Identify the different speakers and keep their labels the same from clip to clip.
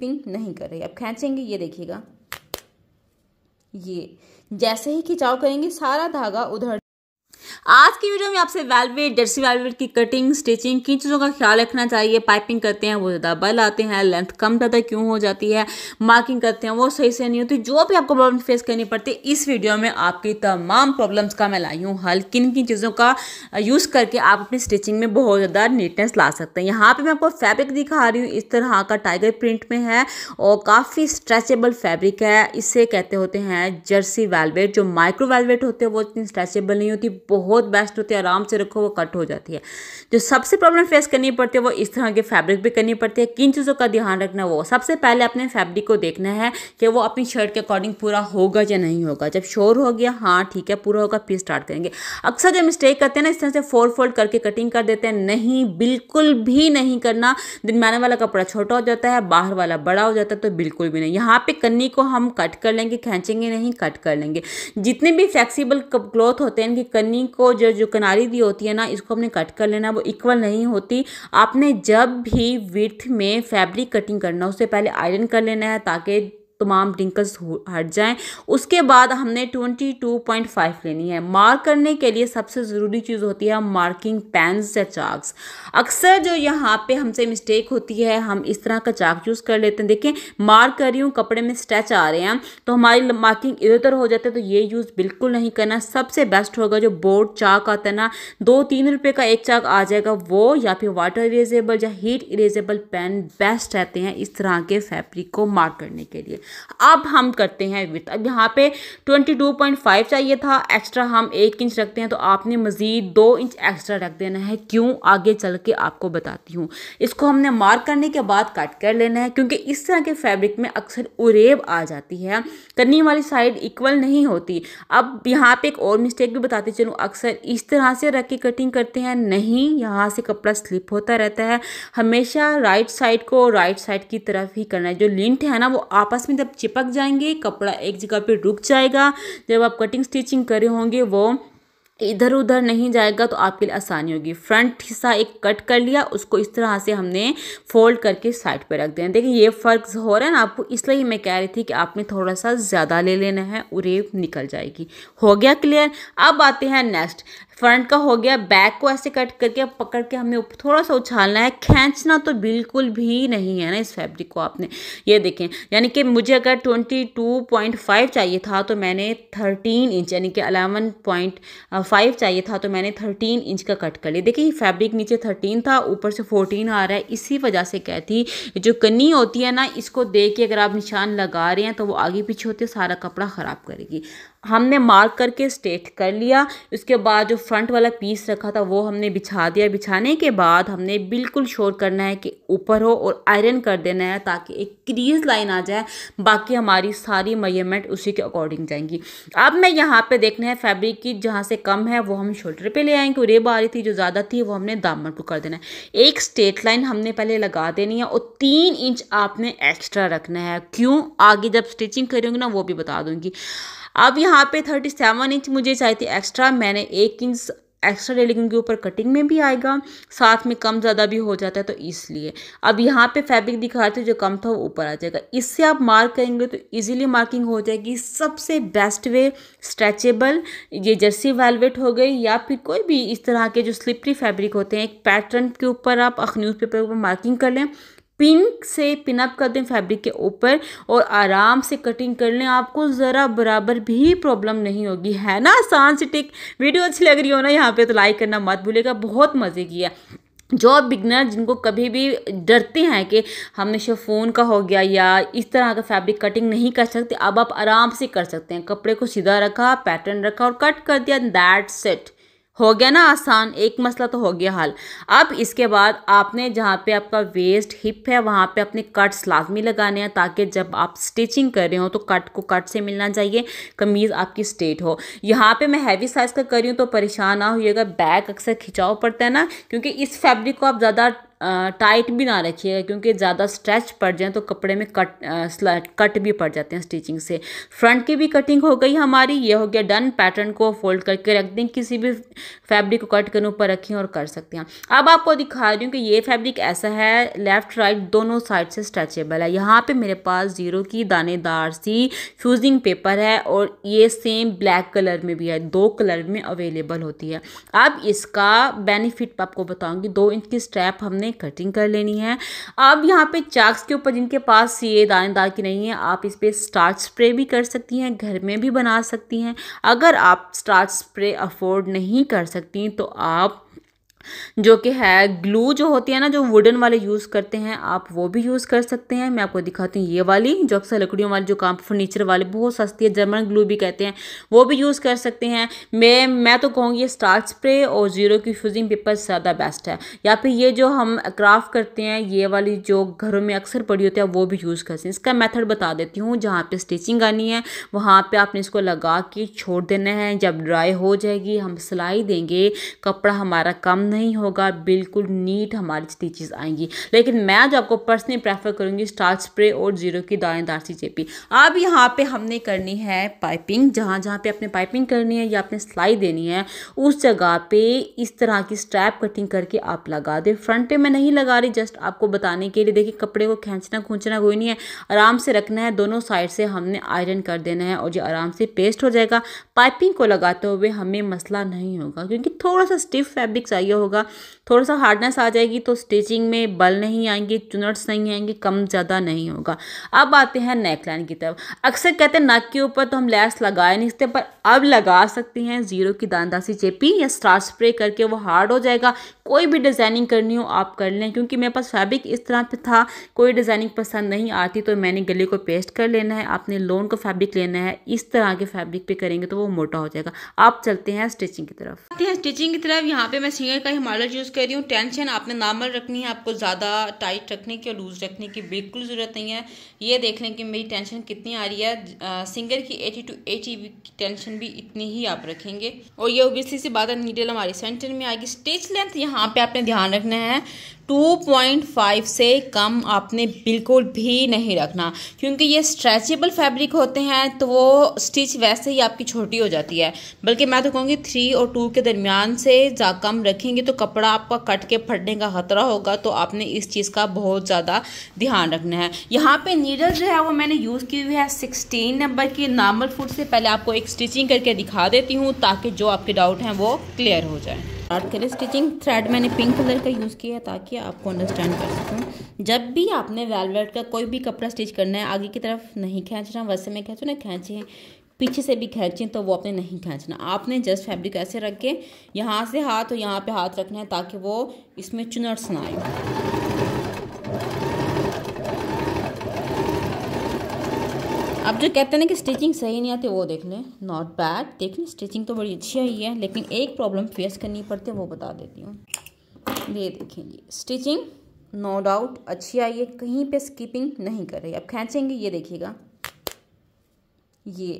Speaker 1: pink नहीं कर रही अब खींचेंगे ये देखिएगा ये जैसे ही खिंचाव करेंगे सारा धागा उधर आज की वीडियो में आपसे वेलवेट जर्सी वेलवेट की कटिंग स्टिचिंग किन चीज़ों का ख्याल रखना चाहिए पाइपिंग करते हैं वो ज़्यादा बल आते हैं लेंथ कम ज़्यादा क्यों हो जाती है मार्किंग करते हैं वो सही से नहीं होती जो भी आपको प्रॉब्लम फेस करनी पड़ती है इस वीडियो में आपकी तमाम प्रॉब्लम्स का मैं लाई हूँ हल किन किन चीज़ों का यूज़ करके आप अपनी स्टिचिंग में बहुत ज़्यादा नीटनेस ला सकते हैं यहाँ पर मैं आपको फैब्रिक दिखा रही हूँ इस तरह का टाइगर प्रिंट में है और काफ़ी स्ट्रेचेबल फैब्रिक है इसे कहते होते हैं जर्सी वेलवेट जो माइक्रो वेलवेट होते हैं वो इतनी स्ट्रेचेबल नहीं होती बहुत बहुत बेस्ट होती है आराम से रखो वो कट हो जाती है जो सबसे प्रॉब्लम फेस करनी पड़ती है वो इस तरह के फैब्रिक भी करनी पड़ती है किन चीज़ों का ध्यान रखना वो सबसे पहले अपने फैब्रिक को देखना है कि वो अपनी शर्ट के अकॉर्डिंग पूरा होगा या नहीं होगा जब शोर हो गया हाँ ठीक है पूरा होगा फिर स्टार्ट करेंगे अक्सर जो मिस्टेक करते हैं ना इस तरह से फोर फोल्ड करके कटिंग कर देते हैं नहीं बिल्कुल भी नहीं करना दरम्याने वाला कपड़ा छोटा हो जाता है बाहर वाला बड़ा हो जाता है तो बिल्कुल भी नहीं यहाँ पे कन्नी को हम कट कर लेंगे खींचेंगे नहीं कट कर लेंगे जितने भी फ्लेक्सीबल क्लॉथ होते हैं इनकी कन्नी को जो जो किनारी दी होती है ना इसको हमने कट कर लेना वो इक्वल नहीं होती आपने जब भी विथ में फैब्रिक कटिंग करना उससे पहले आयरन कर लेना है ताकि तमाम रिंकल्स हट जाएं उसके बाद हमने 22.5 लेनी है मार्क करने के लिए सबसे ज़रूरी चीज़ होती है मार्किंग पेन्स या चाक्स अक्सर जो यहाँ पे हमसे मिस्टेक होती है हम इस तरह का चाक यूज़ कर लेते हैं देखें मार्क कर रही हूँ कपड़े में स्ट्रेच आ रहे हैं तो हमारी मार्किंग इधर उधर हो जाती है तो ये यूज़ बिल्कुल नहीं करना सबसे बेस्ट होगा जो बोर्ड चाक आता है ना दो तीन रुपये का एक चाक आ जाएगा वो या फिर वाटर इरेजेबल या हीट इरेजेबल पेन बेस्ट रहते हैं इस तरह के फैब्रिक को मार्क करने के लिए अब हम करते हैं विथ अब यहाँ पे 22.5 चाहिए था एक्स्ट्रा हम एक इंच रखते हैं तो आपने मज़ीद दो इंच एक्स्ट्रा रख देना है क्यों आगे चल के आपको बताती हूँ इसको हमने मार्क करने के बाद कट कर लेना है क्योंकि इस तरह के फैब्रिक में अक्सर उरेब आ जाती है कन्नी वाली साइड इक्वल नहीं होती अब यहाँ पे एक और मिस्टेक भी बताती चलूँ अक्सर इस तरह से रख के कटिंग करते हैं नहीं यहाँ से कपड़ा स्लिप होता रहता है हमेशा राइट साइड को राइट साइड की तरफ ही करना है जो लिंट है ना वो आपस में में जब चिपक जाएंगे कपड़ा एक जगह पे रुक जाएगा जब आप कटिंग स्टिचिंग करे होंगे वो इधर उधर नहीं जाएगा तो आपके लिए आसानी होगी फ्रंट हिस्सा एक कट कर लिया उसको इस तरह से हमने फोल्ड करके साइड पर रख दिया देखिए ये फ़र्क हो रहा है ना आपको इसलिए मैं कह रही थी कि आपने थोड़ा सा ज़्यादा ले लेना है उरेब निकल जाएगी हो गया क्लियर अब आते हैं नेक्स्ट फ्रंट का हो गया बैक को ऐसे कट करके पकड़ के हमें थोड़ा सा उछालना है खींचना तो बिल्कुल भी नहीं है ना इस फैब्रिक को आपने ये देखें यानी कि मुझे अगर ट्वेंटी टू पॉइंट फाइव चाहिए था तो मैंने थर्टीन इंच यानी कि अलेवन पॉइंट फाइव चाहिए था तो मैंने थर्टीन इंच का कट कर लिया देखिए फैब्रिक नीचे थर्टीन था ऊपर से फोर्टीन आ रहा है इसी वजह से कहती जो कन्नी होती है ना इसको दे के अगर आप निशान लगा रहे हैं तो वो आगे पीछे होते सारा कपड़ा ख़राब करेगी हमने मार्क करके स्टेट कर लिया उसके बाद जो फ्रंट वाला पीस रखा था वो हमने बिछा दिया बिछाने के बाद हमने बिल्कुल शोर करना है कि ऊपर हो और आयरन कर देना है ताकि एक क्रीज लाइन आ जाए बाकी हमारी सारी मयरमेंट उसी के अकॉर्डिंग जाएंगी अब मैं यहाँ पे देखना है फैब्रिक की जहाँ से कम है वो हम शोल्डर पर ले आएंगे और रेब आ रही थी जो ज़्यादा थी वो हमने दामन को कर देना है एक स्ट्रेट लाइन हमने पहले लगा देनी है और तीन इंच आपने एक्स्ट्रा रखना है क्यों आगे जब स्टिचिंग करूँगी ना वो भी बता दूँगी अब यहाँ पे थर्टी सेवन इंच मुझे चाहिए थी एक्स्ट्रा मैंने एक इंच एक्स्ट्रा ले लेकिन के ऊपर कटिंग में भी आएगा साथ में कम ज़्यादा भी हो जाता है तो इसलिए अब यहाँ पे फैब्रिक दिखा रहे थे जो कम था वो ऊपर आ जाएगा इससे आप मार्क करेंगे तो इजीली मार्किंग हो जाएगी सबसे बेस्ट वे स्ट्रेचेबल ये जर्सी वेलवेट हो गई या फिर कोई भी इस तरह के जो स्लिपरी फैब्रिक होते हैं एक पैटर्न के ऊपर आप न्यूज़पेपर ऊपर मार्किंग कर लें पिन से पिनअप कर दें फैब्रिक के ऊपर और आराम से कटिंग कर लें आपको ज़रा बराबर भी प्रॉब्लम नहीं होगी है ना आसान से टिक वीडियो अच्छी लग रही हो ना यहाँ पे तो लाइक करना मत भूलेगा बहुत मज़े की है जो बिगनर जिनको कभी भी डरते हैं कि हमने शेफोन का हो गया या इस तरह का फैब्रिक कटिंग नहीं कर सकते अब आप आराम से कर सकते हैं कपड़े को सीधा रखा पैटर्न रखा और कट कर दिया दैट सेट हो गया ना आसान एक मसला तो हो गया हाल अब इसके बाद आपने जहाँ पे आपका वेस्ट हिप है वहाँ पे अपने कट्स लाजमी लगाने हैं ताकि जब आप स्टिचिंग कर रहे हो तो कट को कट से मिलना चाहिए कमीज़ आपकी स्ट्रेट हो यहाँ पे मैं हैवी साइज़ का कर रही हूँ तो परेशान ना होइएगा बैक अक्सर खिंचाव पड़ता है ना क्योंकि इस फैब्रिक को आप ज़्यादा टाइट भी ना रखिएगा क्योंकि ज़्यादा स्ट्रेच पड़ जाए तो कपड़े में कट आ, कट भी पड़ जाते हैं स्टिचिंग से फ्रंट की भी कटिंग हो गई हमारी ये हो गया डन पैटर्न को फोल्ड करके रख दें किसी भी फैब्रिक को कट करने ऊपर रखें और कर सकते हैं अब आपको दिखा रही हूँ कि ये फैब्रिक ऐसा है लेफ़्ट राइट दोनों साइड से स्ट्रेचेबल है यहाँ पर मेरे पास ज़ीरो की दानेदार सी फ्यूजिंग पेपर है और ये सेम ब्लैक कलर में भी है दो कलर में अवेलेबल होती है अब इसका बेनिफिट आपको बताऊँगी दो इंच की स्ट्रैप हमने हमने कटिंग कर लेनी है अब यहाँ पे चाक्स के ऊपर जिनके पास ये दानेदार की नहीं है आप इस पर स्टार्च स्प्रे भी कर सकती हैं घर में भी बना सकती हैं अगर आप स्टार्च स्प्रे अफोर्ड नहीं कर सकती तो आप जो कि है ग्लू जो होती है ना जो वुडन वाले यूज़ करते हैं आप वो भी यूज़ कर सकते हैं मैं आपको दिखाती हूँ ये वाली जो अक्सर लकड़ियों वाले जो काम फर्नीचर वाले बहुत सस्ती है जर्मन ग्लू भी कहते हैं वो भी यूज़ कर सकते हैं मैं मैं तो कहूँगी ये स्टार्च स्प्रे और ज़ीरो की फ्यूजिंग पेपर ज़्यादा बेस्ट है या फिर ये जो हम क्राफ्ट करते हैं ये वाली जो घरों में अक्सर पड़ी होती है वो भी यूज़ कर सकते हैं इसका मैथड बता देती हूँ जहाँ पर स्टिचिंग आनी है वहाँ पर आपने इसको लगा के छोड़ देना है जब ड्राई हो जाएगी हम सिलाई देंगे कपड़ा हमारा कम नहीं होगा बिल्कुल नीट हमारी स्टिचेस आएंगी लेकिन मैं जो आपको पर्सनली प्रेफर करूंगी स्टार्च स्प्रे और जीरो की दानेदार सी चेपी अब यहाँ पे हमने करनी है पाइपिंग जहाँ जहाँ पे आपने पाइपिंग करनी है या आपने सिलाई देनी है उस जगह पे इस तरह की स्ट्रैप कटिंग करके आप लगा दें फ्रंट पे मैं नहीं लगा रही जस्ट आपको बताने के लिए देखिए कपड़े को खींचना खूंचना कोई नहीं है आराम से रखना है दोनों साइड से हमने आयरन कर देना है और ये आराम से पेस्ट हो जाएगा पाइपिंग को लगाते हुए हमें मसला नहीं होगा क्योंकि थोड़ा सा स्टिफ फैब्रिक चाहिए होगा थोड़ा सा हार्डनेस आ जाएगी तो स्टिचिंग में बल नहीं आएंगे चुनट्स नहीं आएंगे कम ज़्यादा नहीं होगा अब आते हैं नेक लाइन की तरफ अक्सर कहते हैं नक के ऊपर तो हम लैस लगा नहीं सकते पर अब लगा सकते हैं ज़ीरो की दानदासी चेपी या स्टार स्प्रे करके वो हार्ड हो जाएगा कोई भी डिज़ाइनिंग करनी हो आप कर लें क्योंकि मेरे पास फैब्रिक इस तरह पे था कोई डिज़ाइनिंग पसंद नहीं आती तो मैंने गले को पेस्ट कर लेना है आपने लोन का फैब्रिक लेना है इस तरह के फैब्रिक पे करेंगे तो वो मोटा हो जाएगा आप चलते हैं स्टिचिंग की तरफ आते हैं स्टिचिंग की तरफ यहाँ पे मैं सिंगर का हिमालय यूज़ कर रही हूँ टेंशन आपने नॉर्मल रखनी है आपको ज़्यादा टाइट रखने की और लूज़ रखने की बिल्कुल ज़रूरत नहीं है ये देख लें कि मेरी टेंशन कितनी आ रही है सिंगर की एटी टू एटी की टेंशन भी इतनी ही आप रखेंगे और ये ओबियसली से बात है नीडल हमारी सेंटर में आएगी स्टिच लेंथ यहाँ यहाँ पे आपने ध्यान रखना है 2.5 से कम आपने बिल्कुल भी नहीं रखना क्योंकि ये स्ट्रेचेबल फैब्रिक होते हैं तो वो स्टिच वैसे ही आपकी छोटी हो जाती है बल्कि मैं तो कहूँगी थ्री और टू के दरमियान से जा कम रखेंगे तो कपड़ा आपका कट के फटने का खतरा होगा तो आपने इस चीज़ का बहुत ज़्यादा ध्यान रखना है यहाँ पे नीडल जो है वो मैंने यूज़ की हुई है सिक्सटीन नंबर की नॉर्मल फूड से पहले आपको एक स्टिचिंग करके दिखा देती हूँ ताकि जो आपके डाउट हैं वो क्लियर हो जाए स्टार्ट करें स्टिचिंग थ्रेड मैंने पिंक कलर का यूज़ किया है ताकि आपको अंडरस्टैंड कर सकूँ जब भी आपने वेलवेट का कोई भी कपड़ा स्टिच करना है आगे की तरफ नहीं खींचना वैसे में खींचो ना खींचे पीछे से भी खींचें तो वो आपने नहीं खींचना आपने जस्ट फैब्रिक ऐसे रख के यहाँ से हाथ और यहाँ पे हाथ रखना है ताकि वो इसमें चुनट ना आए अब जो कहते हैं ना कि स्टिचिंग सही नहीं आती वो देख लें नॉट बैड देख लें स्टिचिंग तो बड़ी अच्छी आई है लेकिन एक प्रॉब्लम फेस करनी पड़ती है वो बता देती हूँ ये देखें जी स्टिचिंग नो डाउट अच्छी आई है कहीं पे स्किपिंग नहीं कर रही अब खींचेंगे ये देखिएगा ये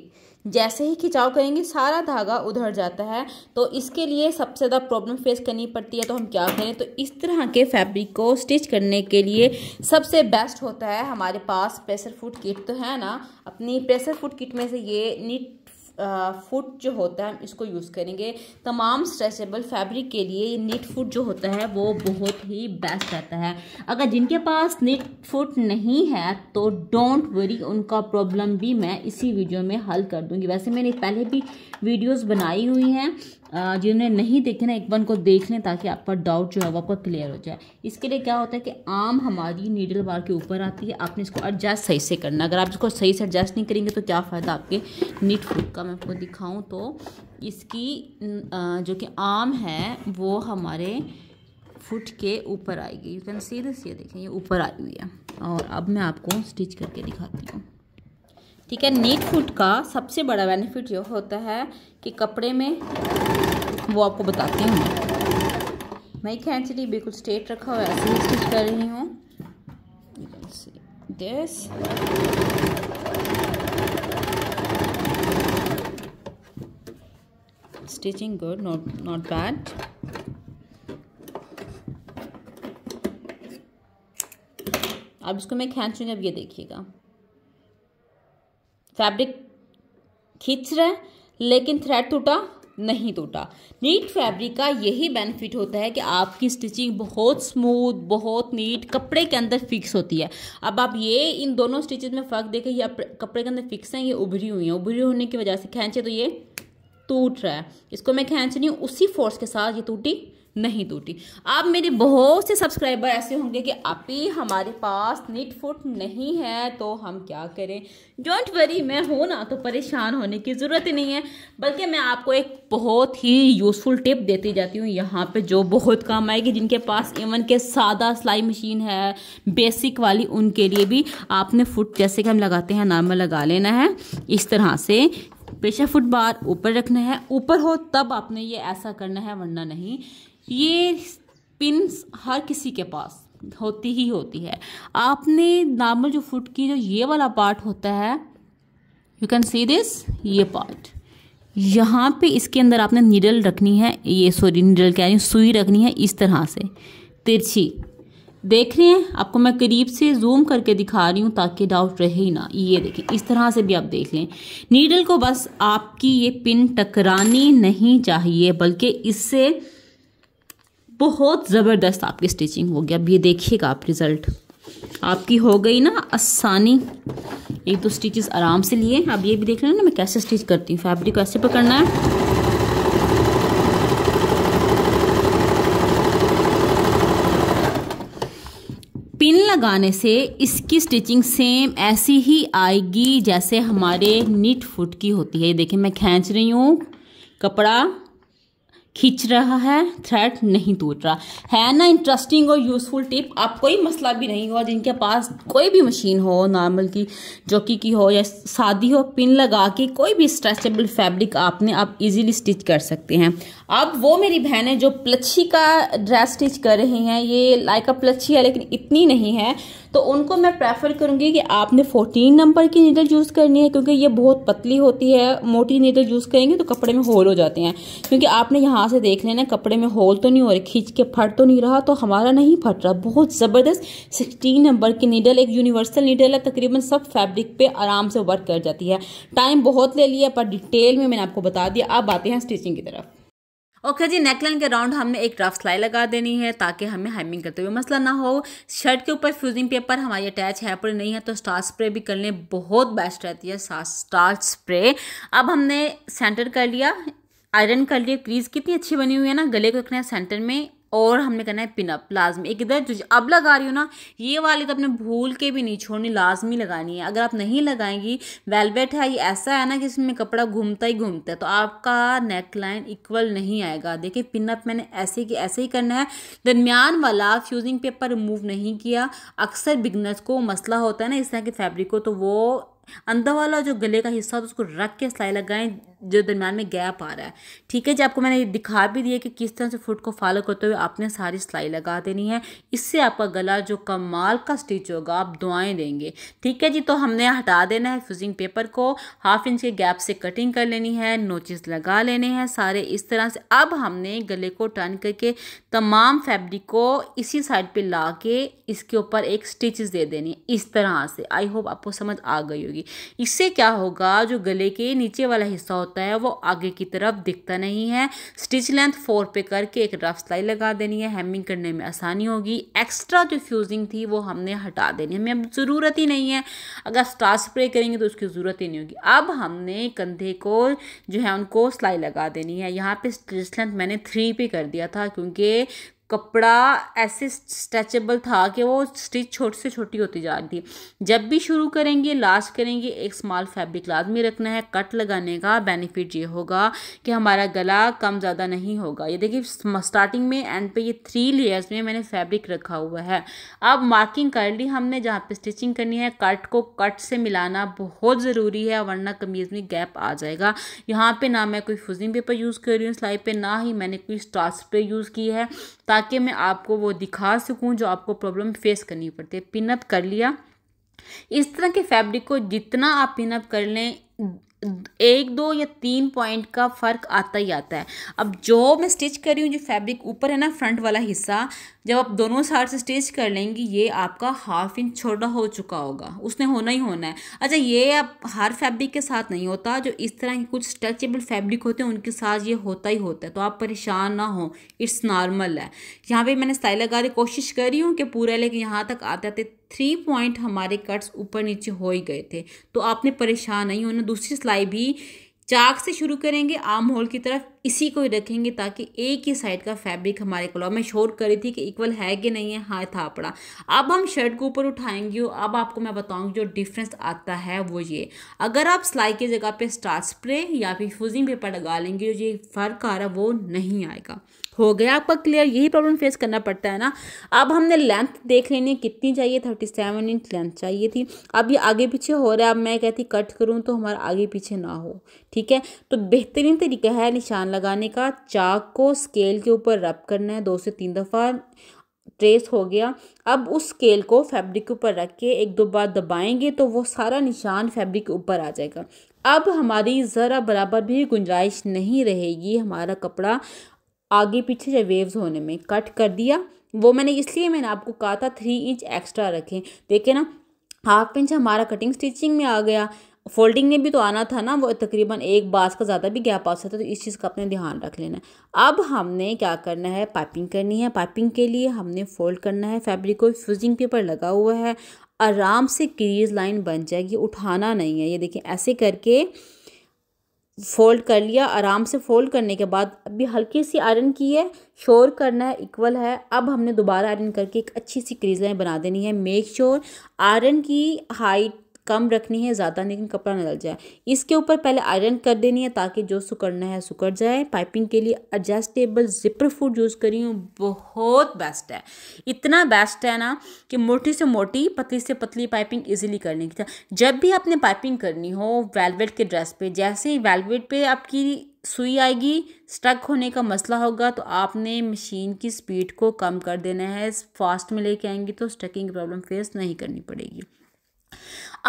Speaker 1: जैसे ही खिंचाव करेंगे सारा धागा उधर जाता है तो इसके लिए सबसे ज़्यादा प्रॉब्लम फेस करनी पड़ती है तो हम क्या करें तो इस तरह के फैब्रिक को स्टिच करने के लिए सबसे बेस्ट होता है हमारे पास प्रेशर फूड किट तो है ना अपनी प्रेशर फूड किट में से ये नीट फुट जो होता है हम इसको यूज़ करेंगे तमाम स्ट्रेसेबल फैब्रिक के लिए नीट फुट जो होता है वो बहुत ही बेस्ट रहता है अगर जिनके पास नीट फुट नहीं है तो डोंट वरी उनका प्रॉब्लम भी मैं इसी वीडियो में हल कर दूँगी वैसे मैंने पहले भी वीडियोज़ बनाई हुई हैं जिन्होंने नहीं देखे ना एक बार को देख लें ताकि आपका डाउट जो है वो आपका क्लियर हो जाए इसके लिए क्या होता है कि आम हमारी नीडल बार के ऊपर आती है आपने इसको एडजस्ट सही से करना अगर आप इसको सही से एडजस्ट नहीं करेंगे तो क्या फ़ायदा आपके नीट फूट का मैं आपको दिखाऊँ तो इसकी जो कि आम है वो हमारे फुट के ऊपर आएगी यू कैन सी दिस ये देखें ये ऊपर आई हुई है और अब मैं आपको स्टिच करके दिखाती हूँ ठीक है नीट फुट का सबसे बड़ा बेनिफिट यह होता है कि कपड़े में वो आपको बताती हूँ मैं खींच रही बिल्कुल स्ट्रेट रखा हुआ ऐसे ही स्टिच कर रही हूँ this good not not bad अब इसको मैं खींचूँ अब ये देखिएगा फैब्रिक खींच रहा है लेकिन थ्रेड टूटा नहीं टूटा नीट फैब्रिक का यही बेनिफिट होता है कि आपकी स्टिचिंग बहुत स्मूथ बहुत नीट कपड़े के अंदर फिक्स होती है अब आप ये इन दोनों स्टिचेज में फ़र्क देखें ये कपड़े के अंदर फिक्स हैं ये उभरी हुई हैं उभरी होने की वजह से खींचे तो ये टूट रहा है इसको मैं खींच रही हूँ उसी फोर्स के साथ ये टूटी नहीं टूटी अब मेरे बहुत से सब्सक्राइबर ऐसे होंगे कि अभी हमारे पास नीट फुट नहीं है तो हम क्या करें डोंट वरी मैं हूँ ना तो परेशान होने की ज़रूरत ही नहीं है बल्कि मैं आपको एक बहुत ही यूज़फुल टिप देती जाती हूँ यहाँ पे जो बहुत काम आएगी जिनके पास इवन के सादा सिलाई मशीन है बेसिक वाली उनके लिए भी आपने फुट जैसे कि हम लगाते हैं नॉर्मल लगा लेना है इस तरह से पेशा फुट बार ऊपर रखना है ऊपर हो तब आपने ये ऐसा करना है वरना नहीं ये पिंस हर किसी के पास होती ही होती है आपने नॉर्मल जो फुट की जो ये वाला पार्ट होता है यू कैन सी दिस ये पार्ट यहाँ पे इसके अंदर आपने नीडल रखनी है ये सॉरी नीडल कह रही सुई रखनी है इस तरह से तिरछी देख रहे हैं आपको मैं करीब से जूम करके दिखा रही हूँ ताकि डाउट रहे ही ना ये देखें इस तरह से भी आप देख लें नीडल को बस आपकी ये पिन टकरानी नहीं चाहिए बल्कि इससे बहुत ज़बरदस्त आपकी स्टिचिंग होगी अब ये देखिएगा आप रिज़ल्ट आपकी हो गई ना आसानी एक दो स्टिचेस आराम से लिए अब ये भी देख लेना ना मैं कैसे स्टिच करती हूँ फैब्रिक को ऐसे पकड़ना है पिन लगाने से इसकी स्टिचिंग सेम ऐसी ही आएगी जैसे हमारे नीट फुट की होती है ये देखिए मैं खींच रही हूँ कपड़ा खींच रहा है थ्रेड नहीं टूट रहा है ना इंटरेस्टिंग और यूज़फुल टिप आप कोई मसला भी नहीं हो जिनके पास कोई भी मशीन हो नॉर्मल की जॉकी की हो या सादी हो पिन लगा के कोई भी स्ट्रेचेबल फैब्रिक आपने आप इजीली स्टिच कर सकते हैं अब वो मेरी बहन है जो प्लच्छी का ड्रेस स्टिच कर रही हैं ये लाइक अ प्लच्छी है लेकिन इतनी नहीं है तो उनको मैं प्रेफर करूँगी कि आपने फोर्टीन नंबर की नीडल यूज़ करनी है क्योंकि ये बहुत पतली होती है मोटी नीडल यूज़ करेंगे तो कपड़े में होल हो जाते हैं क्योंकि आपने यहाँ ध्यान से देख लेना कपड़े में होल तो नहीं हो रही खींच के फट तो नहीं रहा तो हमारा नहीं फट रहा बहुत ज़बरदस्त सिक्सटीन नंबर की नीडल एक यूनिवर्सल नीडल है तकरीबन सब फैब्रिक पे आराम से वर्क कर जाती है टाइम बहुत ले लिया पर डिटेल में मैंने आपको बता दिया अब आते हैं स्टिचिंग की तरफ ओके okay जी नेकलाइन के राउंड हमने एक रफ सिलाई लगा देनी है ताकि हमें हेमिंग करते हुए मसला ना हो शर्ट के ऊपर फ्यूजिंग पेपर हमारी अटैच है पर नहीं है तो स्टार स्प्रे भी कर बहुत बेस्ट रहती है स्टार स्प्रे अब हमने सेंटर कर लिया आयरन कर लिया क्रीज कितनी अच्छी बनी हुई है ना गले को रखना है सेंटर में और हमने करना है पिनअप लाजमी एक इधर जो अब लगा रही हो ना ये वाली तो अपने भूल के भी नहीं छोड़नी लाजमी लगानी है अगर आप नहीं लगाएंगी वेलवेट है ये ऐसा है ना कि इसमें कपड़ा घूमता ही घूमता है तो आपका नेक लाइन इक्वल नहीं आएगा देखिए पिनअप मैंने ऐसे कि ऐसे ही करना है दरमियान वाला फ्यूजिंग पेपर रिमूव नहीं किया अक्सर बिगनर्स को मसला होता है ना इस तरह के फैब्रिक को तो वो अंदर वाला जो गले का हिस्सा होता तो है उसको रख के सिलाई लगाएं जो दरमियान में गैप आ रहा है ठीक है जी आपको मैंने दिखा भी दिया कि किस तरह से फुट को फॉलो करते हुए आपने सारी सिलाई लगा देनी है इससे आपका गला जो कमाल का स्टिच होगा आप दुआएं देंगे ठीक है जी तो हमने हटा देना है फ्यूजिंग पेपर को हाफ इंच के गैप से कटिंग कर लेनी है नोचेस लगा लेने हैं सारे इस तरह से अब हमने गले को टर्न करके तमाम फैब्रिक को इसी साइड पर ला के इसके ऊपर एक स्टिचेस दे देनी है इस तरह से आई होप आपको समझ आ गई होगी इससे क्या होगा जो गले के नीचे वाला हिस्सा होता होता है वो आगे की तरफ दिखता नहीं है स्टिच लेंथ फोर पे करके एक रफ सिलाई लगा देनी है हेमिंग करने में आसानी होगी एक्स्ट्रा जो फ्यूजिंग थी वो हमने हटा देनी हमें अब ज़रूरत ही नहीं है अगर स्टार स्प्रे करेंगे तो उसकी ज़रूरत ही नहीं होगी अब हमने कंधे को जो है उनको सिलाई लगा देनी है यहाँ पे स्टिच लेंथ मैंने थ्री पे कर दिया था क्योंकि कपड़ा ऐसे स्ट्रेचेबल था कि वो स्टिच छोटी से छोटी होती जा रही थी जब भी शुरू करेंगे लास्ट करेंगे एक स्मॉल फैब्रिक लाजमी रखना है कट लगाने का बेनिफिट ये होगा कि हमारा गला कम ज़्यादा नहीं होगा ये देखिए स्टार्टिंग में एंड पे ये थ्री लेयर्स में मैंने फैब्रिक रखा हुआ है अब मार्किंग कर ली हमने जहाँ पर स्टिचिंग करनी है कट को कट से मिलाना बहुत ज़रूरी है वरना कमीज़ में गैप आ जाएगा यहाँ पर ना मैं कोई फुजिंग पेपर यूज़ कर रही हूँ सिलाई पर ना ही मैंने कोई स्टार्स पे यूज़ की है ताकि मैं आपको वो दिखा सकूँ जो आपको प्रॉब्लम फेस करनी पड़ती है पिनअप कर लिया इस तरह के फैब्रिक को जितना आप पिनअप कर लें एक दो या तीन पॉइंट का फ़र्क आता ही आता है अब जो मैं स्टिच कर रही हूँ जो फैब्रिक ऊपर है ना फ्रंट वाला हिस्सा जब आप दोनों साइड से स्टिच कर लेंगी ये आपका हाफ इंच छोटा हो चुका होगा उसने होना ही होना है अच्छा ये आप हर फैब्रिक के साथ नहीं होता जो इस तरह के कुछ स्ट्रेचेबल फैब्रिक होते हैं उनके साथ ये होता ही होता है तो आप परेशान ना हो इट्स नॉर्मल है यहाँ पर मैंने स्टाइल लगा दी कोशिश कर रही हूँ कि पूरा लेकिन यहाँ तक आते आते थ्री पॉइंट हमारे कट्स ऊपर नीचे हो ही गए थे तो आपने परेशान नहीं होना दूसरी सिलाई भी चाक से शुरू करेंगे आम होल की तरफ इसी को ही रखेंगे ताकि एक ही साइड का फैब्रिक हमारे को मैं शोर करी थी कि इक्वल है कि नहीं है हाँ था अपना अब हम शर्ट को ऊपर उठाएंगे अब आपको मैं बताऊंगी जो डिफरेंस आता है वो ये अगर आप सिलाई की जगह पे स्टार स्प्रे या फिर फ्यूजिंग पेपर लगा लेंगे जो ये फ़र्क आ रहा वो नहीं आएगा हो गया आपका क्लियर यही प्रॉब्लम फेस करना पड़ता है ना अब हमने लेंथ देख लेनी है कितनी चाहिए थर्टी सेवन इंच लेंथ चाहिए थी अब ये आगे पीछे हो रहा है अब मैं कहती कट करूँ तो हमारा आगे पीछे ना हो ठीक है तो बेहतरीन तरीका है निशान लगाने का चाक को स्केल के ऊपर रब करना है दो से तीन दफ़ा ट्रेस हो गया अब उस स्केल को फैब्रिक के ऊपर रख के एक दो बार दबाएंगे तो वो सारा निशान फैब्रिक के ऊपर आ जाएगा अब हमारी ज़रा बराबर भी गुंजाइश नहीं रहेगी हमारा कपड़ा आगे पीछे या वेव्स होने में कट कर दिया वो मैंने इसलिए मैंने आपको कहा था थ्री इंच एक्स्ट्रा रखें देखें ना हाफ इंच हमारा कटिंग स्टिचिंग में आ गया फोल्डिंग में भी तो आना था ना वो तकरीबन एक बास का ज़्यादा भी गैप आ सकता है तो इस चीज़ का अपने ध्यान रख लेना है अब हमने क्या करना है पाइपिंग करनी है पाइपिंग के लिए हमने फोल्ड करना है फैब्रिक को फ्यूजिंग पेपर लगा हुआ है आराम से क्रीज लाइन बन जाएगी उठाना नहीं है ये देखिए ऐसे करके फोल्ड कर लिया आराम से फोल्ड करने के बाद अभी हल्की सी आयरन की है शोर करना है इक्वल है अब हमने दोबारा आयरन करके एक अच्छी सी क्रीज लाइन बना देनी है मेक श्योर आयरन की हाइट कम रखनी है ज़्यादा नहीं कपड़ा न डल जाए इसके ऊपर पहले आयरन कर देनी है ताकि जो सुकड़ना है सुकड़ जाए पाइपिंग के लिए एडजस्टेबल जिपर फूड यूज़ करी हूँ बहुत बेस्ट है इतना बेस्ट है ना कि मोटी से मोटी पतली से पतली पाइपिंग ईजिली करने की जब भी आपने पाइपिंग करनी हो वेलवेट के ड्रेस पर जैसे ही वेलवेट पर आपकी सुई आएगी स्टक होने का मसला होगा तो आपने मशीन की स्पीड को कम कर देना है फास्ट में लेके आएंगी तो स्टकिंग प्रॉब्लम फेस नहीं करनी पड़ेगी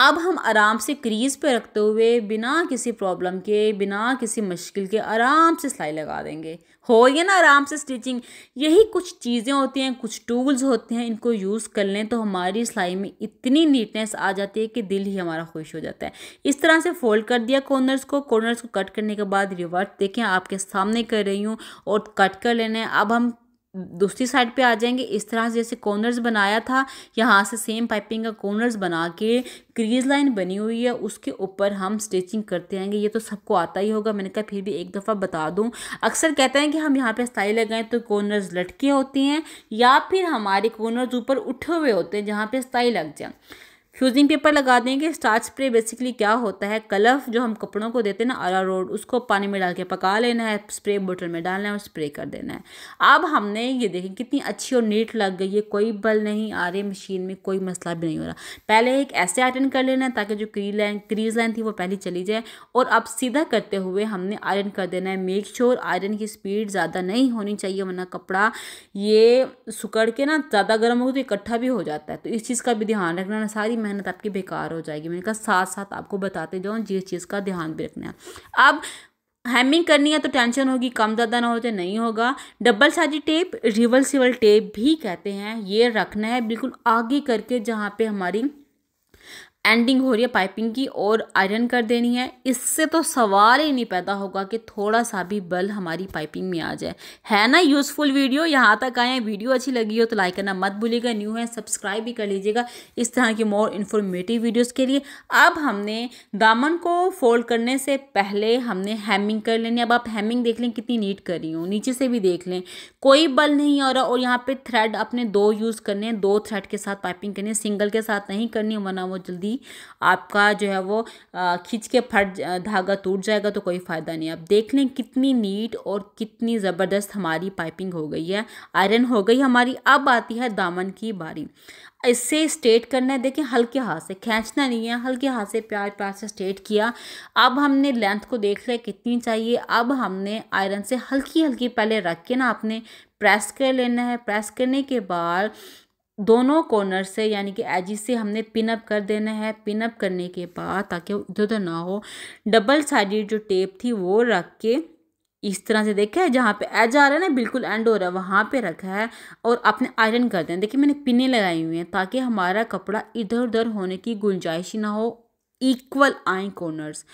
Speaker 1: अब हम आराम से क्रीज़ पे रखते हुए बिना किसी प्रॉब्लम के बिना किसी मुश्किल के आराम से सिलाई लगा देंगे हो गया ना आराम से स्टिचिंग यही कुछ चीज़ें होती हैं कुछ टूल्स होते हैं इनको यूज़ कर लें तो हमारी सिलाई में इतनी नीटनेस आ जाती है कि दिल ही हमारा खुश हो जाता है इस तरह से फोल्ड कर दिया कॉर्नर्स को कॉर्नर्स को कट करने के बाद रिवर्स देखें आपके सामने कर रही हूँ और कट कर लेना है अब हम दूसरी साइड पे आ जाएंगे इस तरह से जैसे कॉर्नर्स बनाया था यहाँ से सेम पाइपिंग का कॉर्नर्स बना के क्रीज लाइन बनी हुई है उसके ऊपर हम स्टिचिंग करते आएंगे ये तो सबको आता ही होगा मैंने कहा फिर भी एक दफ़ा बता दूँ अक्सर कहते हैं कि हम यहाँ पे स्थाई लगाएं तो कॉर्नर्स लटके होते हैं या फिर हमारे कॉर्नर्स ऊपर उठे हुए होते हैं जहाँ पर स्थाई लग जाए फ्यूजिंग पेपर लगा देंगे स्टार्च स्प्रे बेसिकली क्या होता है कलफ जो हम कपड़ों को देते हैं ना अरा रोड उसको पानी में डाल के पका लेना है स्प्रे बोतल में डालना है और स्प्रे कर देना है अब हमने ये देखें कितनी अच्छी और नीट लग गई है कोई बल नहीं आ रही मशीन में कोई मसला भी नहीं हो रहा पहले एक ऐसे आयरन कर लेना है ताकि जो क्री लाइन क्रीज लाइन थी वो पहले चली जाए और अब सीधा करते हुए हमने आयरन कर देना है मेक श्योर आयरन की स्पीड ज़्यादा नहीं होनी चाहिए वरना कपड़ा ये सुकड़ के ना ज़्यादा गर्म होगा तो इकट्ठा भी हो जाता है तो इस चीज़ का भी ध्यान रखना सारी मेहनत आपकी बेकार हो जाएगी मैंने कहा साथ साथ आपको बताते जाऊँ जिस चीज़ का ध्यान भी रखना है अब हैमिंग करनी है तो टेंशन होगी कम ज़्यादा ना हो जाए नहीं होगा डबल साजी टेप रिवर्सिबल टेप भी कहते हैं ये रखना है बिल्कुल आगे करके जहाँ पे हमारी एंडिंग हो रही है पाइपिंग की और आयरन कर देनी है इससे तो सवाल ही नहीं पैदा होगा कि थोड़ा सा भी बल हमारी पाइपिंग में आ जाए है ना यूज़फुल वीडियो यहाँ तक आए वीडियो अच्छी लगी हो तो लाइक करना मत भूलिएगा न्यू है सब्सक्राइब भी कर लीजिएगा इस तरह की मोर इन्फॉर्मेटिव वीडियोज़ के लिए अब हमने दामन को फोल्ड करने से पहले हमने हैमिंग कर लेनी अब आप हैमिंग देख लें कितनी नीट कर रही हूँ नीचे से भी देख लें कोई बल नहीं आ रहा और यहाँ पर थ्रेड अपने दो यूज़ करने हैं दो थ्रेड के साथ पाइपिंग करनी है सिंगल के साथ नहीं करनी वरना वो जल्दी नहीं आपका जो है वो खींच के फट धागा टूट जाएगा तो कोई फ़ायदा नहीं आप देख लें कितनी नीट और कितनी ज़बरदस्त हमारी पाइपिंग हो गई है आयरन हो गई हमारी अब आती है दामन की बारी इससे स्ट्रेट करना है देखें हल्के हाथ से खींचना नहीं है हल्के हाथ से प्यार प्यार से स्ट्रेट किया अब हमने लेंथ को देख लिया कितनी चाहिए अब हमने आयरन से हल्की हल्की पहले रख के ना आपने प्रेस कर लेना है प्रेस करने के बाद दोनों कॉर्नर से यानी कि एजिस से हमने पिनअप कर देना है पिनअप करने के बाद ताकि इधर उधर ना हो डबल साइडेड जो टेप थी वो रख के इस तरह से देखा है जहाँ पे एज आ रहा है ना बिल्कुल एंड हो रहा है वहाँ पे रखा है और अपने आयरन कर देना देखिए मैंने पिने लगाई हुई हैं ताकि हमारा कपड़ा इधर उधर होने की गुंजाइश ही ना हो इक्वल आई कॉर्नर्स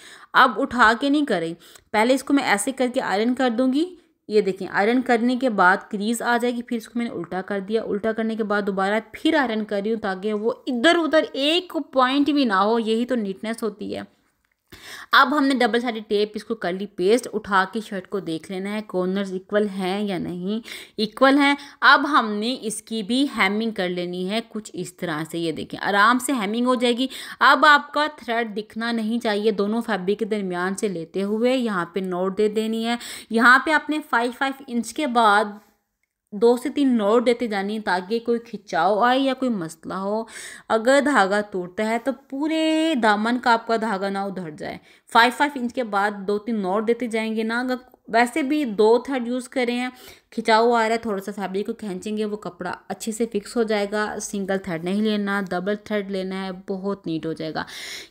Speaker 1: अब उठा के नहीं करें पहले इसको मैं ऐसे करके आयरन कर दूँगी ये देखें आयरन करने के बाद क्रीज आ जाएगी फिर इसको मैंने उल्टा कर दिया उल्टा करने के बाद दोबारा फिर आयरन कर रही हूँ ताकि वो इधर उधर एक पॉइंट भी ना हो यही तो नीटनेस होती है अब हमने डबल साइड टेप इसको कर ली पेस्ट उठा के शर्ट को देख लेना है कॉर्नर्स इक्वल हैं या नहीं इक्वल हैं अब हमने इसकी भी हैमिंग कर लेनी है कुछ इस तरह से ये देखें आराम से हैमिंग हो जाएगी अब आपका थ्रेड दिखना नहीं चाहिए दोनों फैब्रिक के दरमियान से लेते हुए यहाँ पर नोट दे देनी है यहाँ पर आपने फाइव फाइव इंच के बाद दो से तीन नोट देते जानी ताकि कोई खिंचाव आए या कोई मसला हो अगर धागा टूटता है तो पूरे दामन का आपका धागा ना उधर जाए फाइव फाइव इंच के बाद दो तीन नोट देते जाएंगे ना अगर वैसे भी दो थर्ड यूज़ करें खिंचाव आ रहा है थोड़ा सा फैब्रिक को खींचेंगे वो कपड़ा अच्छे से फिक्स हो जाएगा सिंगल थ्रेड नहीं लेना डबल थ्रेड लेना है बहुत नीट हो जाएगा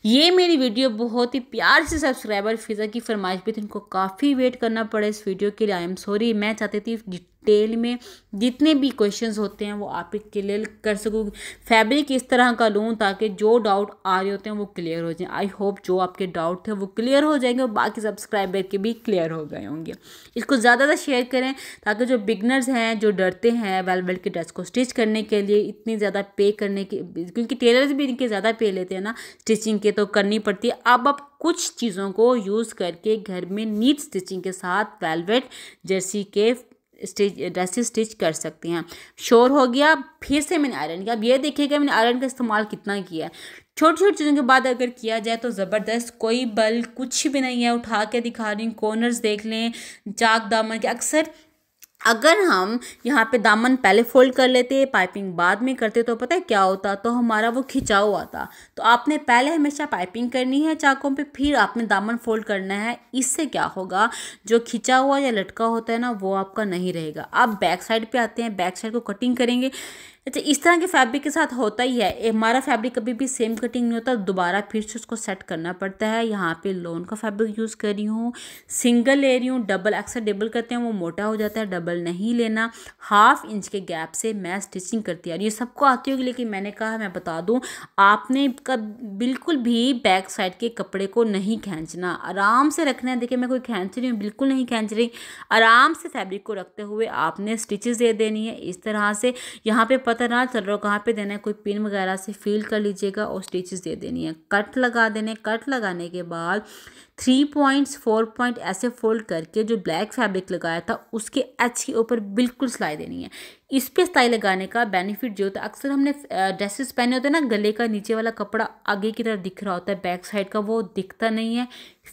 Speaker 1: ये मेरी वीडियो बहुत ही प्यार से सब्सक्राइबर फिज़ा की फरमाइश भी थी उनको काफ़ी वेट करना पड़े इस वीडियो के लिए आई एम सॉरी मैं चाहती थी डिटेल में जितने भी क्वेश्चंस होते हैं वो आप क्लियर कर सकूँ फैब्रिक इस तरह का लूँ ताकि जो डाउट आ रहे होते हैं वो क्लियर हो जाए आई होप जो आपके डाउट थे वो क्लियर हो जाएंगे और बाकी सब्सक्राइबर के भी क्लियर हो गए होंगे इसको ज़्यादा से शेयर करें ताकि जो बिगनर्स हैं जो डरते हैं वेलवेट के ड्रेस को स्टिच करने के लिए इतनी ज़्यादा पे करने के क्योंकि टेलर्स भी इनके ज़्यादा पे लेते हैं ना स्टिचिंग के तो करनी पड़ती है अब आप कुछ चीज़ों को यूज़ करके घर में नीट स्टिचिंग के साथ वेलवेट जर्सी के स्टिच ड्रेसेस स्टिच कर सकते हैं शोर हो गया फिर से मैंने आयरन किया अब ये देखिएगा मैंने आयरन का इस्तेमाल कितना किया है छोटी छोटी चीज़ों के बाद अगर किया जाए तो ज़बरदस्त कोई बल कुछ भी नहीं है उठा के दिखा रही हूँ कॉर्नर्स देख लें चाक दामन के अक्सर अगर हम यहाँ पे दामन पहले फोल्ड कर लेते पाइपिंग बाद में करते तो पता है क्या होता तो हमारा वो खिंचाव आता तो आपने पहले हमेशा पाइपिंग करनी है चाकों पे फिर आपने दामन फोल्ड करना है इससे क्या होगा जो खिंचा हुआ या लटका होता है ना वो आपका नहीं रहेगा आप बैक साइड पे आते हैं बैक साइड को कटिंग करेंगे अच्छा इस तरह के फैब्रिक के साथ होता ही है हमारा फैब्रिक कभी भी सेम कटिंग नहीं होता दोबारा फिर से उसको सेट करना पड़ता है यहाँ पे लोन का फैब्रिक यूज़ कर रही हूँ सिंगल ले रही हूँ डबल अक्सर डबल करते हैं वो मोटा हो जाता है डबल नहीं लेना हाफ इंच के गैप से मैं स्टिचिंग करती आ रही हूँ सबको आती होगी लेकिन मैंने कहा मैं बता दूँ आपने कब बिल्कुल भी बैक साइड के कपड़े को नहीं खींचना आराम से रखना है देखिए मैं कोई खींच रही हूँ बिल्कुल नहीं खींच रही आराम से फैब्रिक को रखते हुए आपने स्टिचेस दे देनी है इस तरह से यहाँ पर पता ना चल रहा हो कहाँ पे देना है कोई पिन वगैरह से फील कर लीजिएगा और स्टिचेस दे देनी है कट लगा देने कट लगाने के बाद थ्री पॉइंट्स फोर पॉइंट ऐसे फोल्ड करके जो ब्लैक फैब्रिक लगाया था उसके एच के ऊपर बिल्कुल सिलाई देनी है इस पे सिलाई लगाने का बेनिफिट जो होता है अक्सर हमने ड्रेसेस पहने होते हैं ना गले का नीचे वाला कपड़ा आगे की तरफ दिख रहा होता है बैक साइड का वो दिखता नहीं है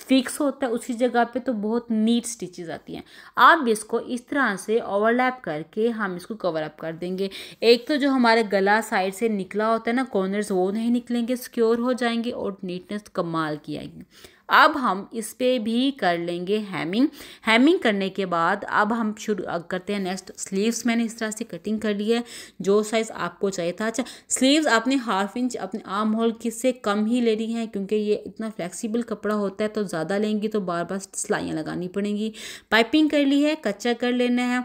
Speaker 1: फिक्स होता है उसी जगह पे तो बहुत नीट स्टिचेज आती हैं आप इसको इस तरह से ओवरलैप करके हम इसको कवर अप कर देंगे एक तो जो हमारे गला साइड से निकला होता है ना कॉर्नर्स वो नहीं निकलेंगे सिक्योर हो जाएंगे और नीटनेस कमाल की आएगी अब हम इस पर भी कर लेंगे हैमिंग हैमिंग करने के बाद अब हम शुरू करते हैं नेक्स्ट स्लीव्स मैंने इस तरह से कटिंग कर ली है जो साइज़ आपको चाहिए था अच्छा स्लीव्स आपने हाफ इंच अपने आर्म होल से कम ही ले रही हैं क्योंकि ये इतना फ्लेक्सिबल कपड़ा होता है तो ज़्यादा लेंगी तो बार बार सिलाइयाँ लगानी पड़ेंगी पाइपिंग कर ली है कच्चा कर लेना है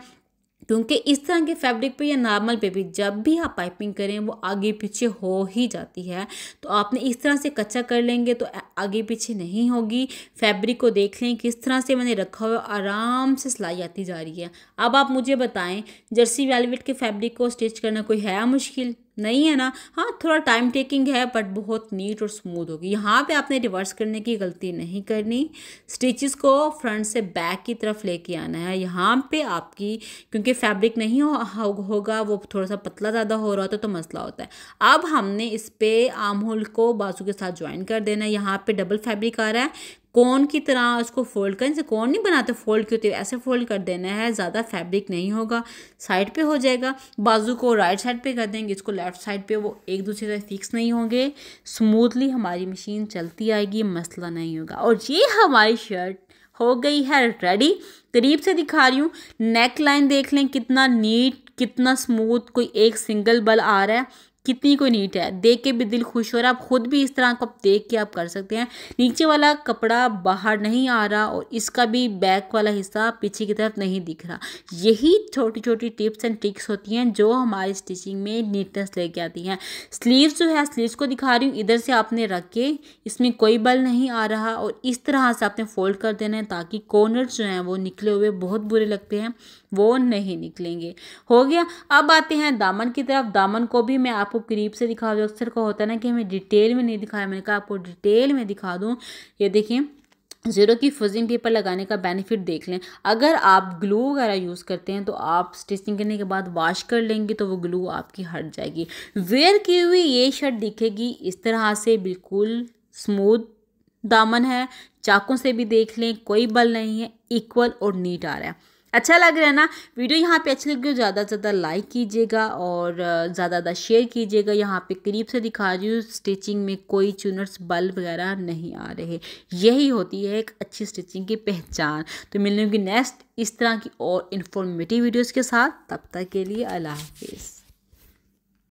Speaker 1: क्योंकि इस तरह के फैब्रिक पे या नॉर्मल पे भी जब भी आप पाइपिंग करें वो आगे पीछे हो ही जाती है तो आपने इस तरह से कच्चा कर लेंगे तो आगे पीछे नहीं होगी फैब्रिक को देख लें किस तरह से मैंने रखा हुआ आराम से सिलाई आती जा रही है अब आप मुझे बताएं जर्सी वेलवेट के फैब्रिक को स्टिच करना कोई है मुश्किल नहीं है ना हाँ थोड़ा टाइम टेकिंग है बट बहुत नीट और स्मूथ होगी यहाँ पे आपने रिवर्स करने की गलती नहीं करनी स्टिचेस को फ्रंट से बैक की तरफ लेके आना है यहाँ पे आपकी क्योंकि फैब्रिक नहीं हो, होगा वो थोड़ा सा पतला ज़्यादा हो रहा होता तो मसला होता है अब हमने इस पर आम होल को बाजू के साथ ज्वाइन कर देना है यहाँ पर डबल फैब्रिक आ रहा है कौन की तरह उसको फोल्ड करें जैसे कौन नहीं बनाते फोल्ड के होते ऐसे फोल्ड कर देना है ज़्यादा फैब्रिक नहीं होगा साइड पे हो जाएगा बाजू को राइट साइड पे कर देंगे इसको लेफ़्ट साइड पे वो एक दूसरे से फिक्स नहीं होंगे स्मूथली हमारी मशीन चलती आएगी मसला नहीं होगा और ये हमारी शर्ट हो गई है रेडी करीब से दिखा रही हूँ नेक लाइन देख लें कितना नीट कितना स्मूथ कोई एक सिंगल बल आ रहा है कितनी कोई नीट है देख के भी दिल खुश हो रहा है आप खुद भी इस तरह को आप देख के आप कर सकते हैं नीचे वाला कपड़ा बाहर नहीं आ रहा और इसका भी बैक वाला हिस्सा पीछे की तरफ नहीं दिख रहा यही छोटी छोटी टिप्स एंड ट्रिक्स होती हैं जो हमारी स्टिचिंग में नीटनेस लेके आती हैं स्लीव्स जो है स्लीव्स को दिखा रही हूँ इधर से आपने रख के इसमें कोई बल नहीं आ रहा और इस तरह से आपने फोल्ड कर देना है ताकि कॉर्नर जो हैं वो निकले हुए बहुत बुरे लगते हैं वो नहीं निकलेंगे हो गया अब आते हैं दामन की तरफ दामन को भी मैं आपको करीब से दिखा दूँ अक्सर को होता है ना कि हमें डिटेल में नहीं दिखाया मैंने कहा आपको डिटेल में दिखा दूँ ये देखिए ज़ीरो की फजिंग पेपर लगाने का बेनिफिट देख लें अगर आप ग्लू वगैरह यूज़ करते हैं तो आप स्टिचिंग करने के बाद वॉश कर लेंगे तो वो ग्लू आपकी हट जाएगी वेयर की हुई ये शर्ट दिखेगी इस तरह से बिल्कुल स्मूथ दामन है चाकू से भी देख लें कोई बल नहीं है इक्वल और नीट आ रहा है अच्छा लग रहा है ना वीडियो यहाँ पे अच्छी लगी हो ज़्यादा से ज़्यादा लाइक कीजिएगा और ज़्यादा ज़्यादा शेयर कीजिएगा यहाँ पे करीब से दिखा रही हूँ स्टिचिंग में कोई चुनर्स बल वगैरह नहीं आ रहे यही होती है एक अच्छी स्टिचिंग की पहचान तो मिलने की नेक्स्ट इस तरह की और इन्फॉर्मेटिव वीडियोज़ के साथ तब तक के लिए अल्लाह हाफिज़